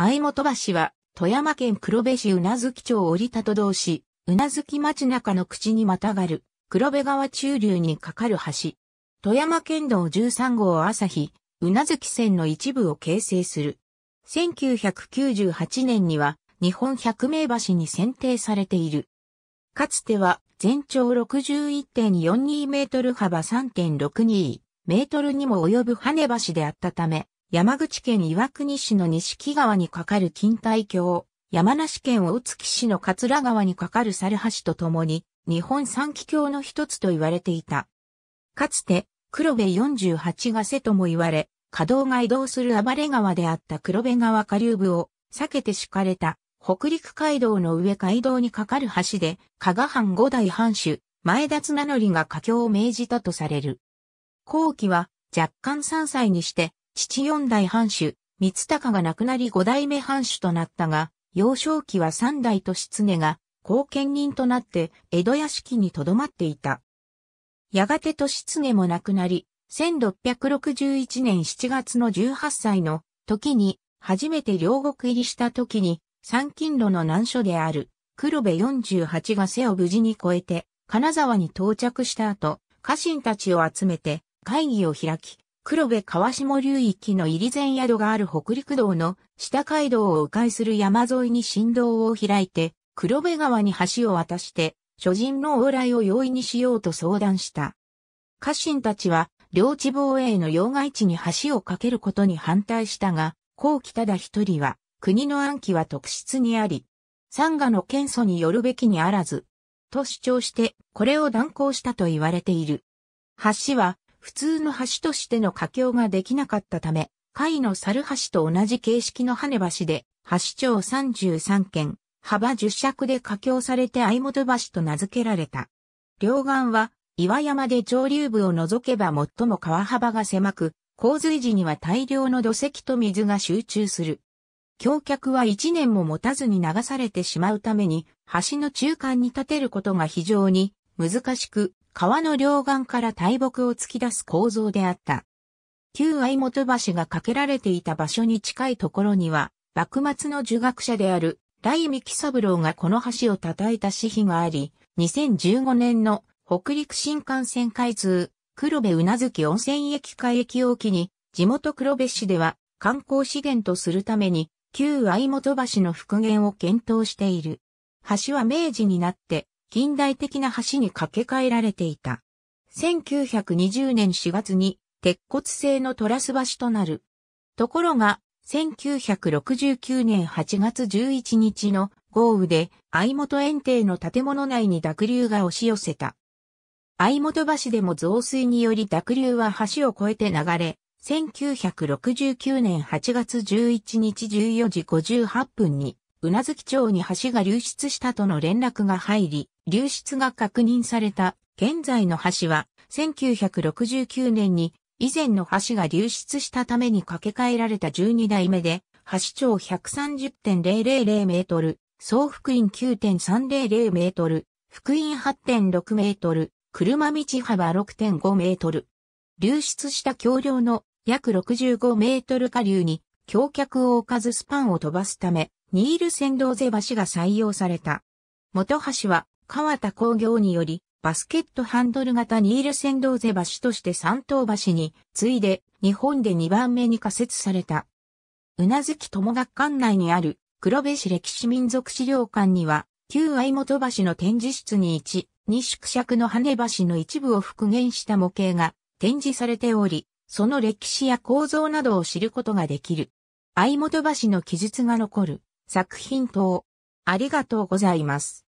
相本橋は、富山県黒部市宇奈月町折田と同市、宇奈月町中の口にまたがる、黒部川中流に架かる橋。富山県道13号朝日、宇奈月線の一部を形成する。1998年には、日本百名橋に選定されている。かつては、全長61.42メートル幅3.62メートルにも及ぶ跳ね橋であったため、山口県岩国市の西木川に架かる近帯橋、山梨県大月市の桂川に架かる猿橋とともに、日本三奇橋の一つと言われていた。かつて、黒部48が瀬とも言われ、稼働が移動する暴れ川であった黒部川下流部を避けて敷かれた北陸街道の上街道に架かる橋で、加賀藩五代藩主、前田綱則が架橋を命じたとされる。後期は若干3歳にして父四代藩主、三鷹が亡くなり五代目藩主となったが、幼少期は三代と失が、後見人となって江戸屋敷に留まっていた。やがてと失も亡くなり、1661年7月の18歳の時に、初めて両国入りした時に、三勤路の難所である、黒部48が背を無事に越えて、金沢に到着した後、家臣たちを集めて会議を開き、黒部川下流域の入前宿がある北陸道の下街道を迂回する山沿いに振動を開いて、黒部川に橋を渡して、諸人の往来を容易にしようと相談した。家臣たちは、領地防衛の要害地に橋を架けることに反対したが、後期ただ一人は、国の暗記は特質にあり、三河の県祖によるべきにあらず、と主張して、これを断行したと言われている。橋は、普通の橋としての架橋ができなかったため、貝の猿橋と同じ形式の羽橋で、橋長33軒、幅10尺で架橋されて相本橋と名付けられた。両岸は岩山で上流部を除けば最も川幅が狭く、洪水時には大量の土石と水が集中する。橋脚は一年も持たずに流されてしまうために、橋の中間に建てることが非常に難しく、川の両岸から大木を突き出す構造であった。旧愛元橋が架けられていた場所に近いところには、幕末の儒学者である、来三喜三郎がこの橋を叩いた詩碑があり、2015年の北陸新幹線開通、黒部宇奈月温泉駅開駅を機に、地元黒部市では観光資源とするために、旧愛元橋の復元を検討している。橋は明治になって近代的な橋に架け替えられていた。1920年4月に鉄骨製のトラス橋となる。ところが、1969年8月11日の豪雨で、相本園庭の建物内に濁流が押し寄せた。相本橋でも増水により濁流は橋を越えて流れ、1969年8月11日14時58分に、うなずき町に橋が流出したとの連絡が入り、流出が確認された現在の橋は1969年に以前の橋が流出したために架け替えられた12代目で橋長130.000メートル、総福院9.300メートル、福音8.6メートル、車道幅6.5メートル。流出した橋梁の約65メートル下流に橋脚を置かずスパンを飛ばすため、ニール先導税橋が採用された。元橋は川田工業により、バスケットハンドル型ニールセンドーゼ橋として三等橋に次いで日本で2番目に仮設された。うなずき友学館内にある黒部市歴史民族資料館には旧相本橋の展示室に1、2縮尺の羽橋の一部を復元した模型が展示されており、その歴史や構造などを知ることができる。相本橋の記述が残る作品等。ありがとうございます。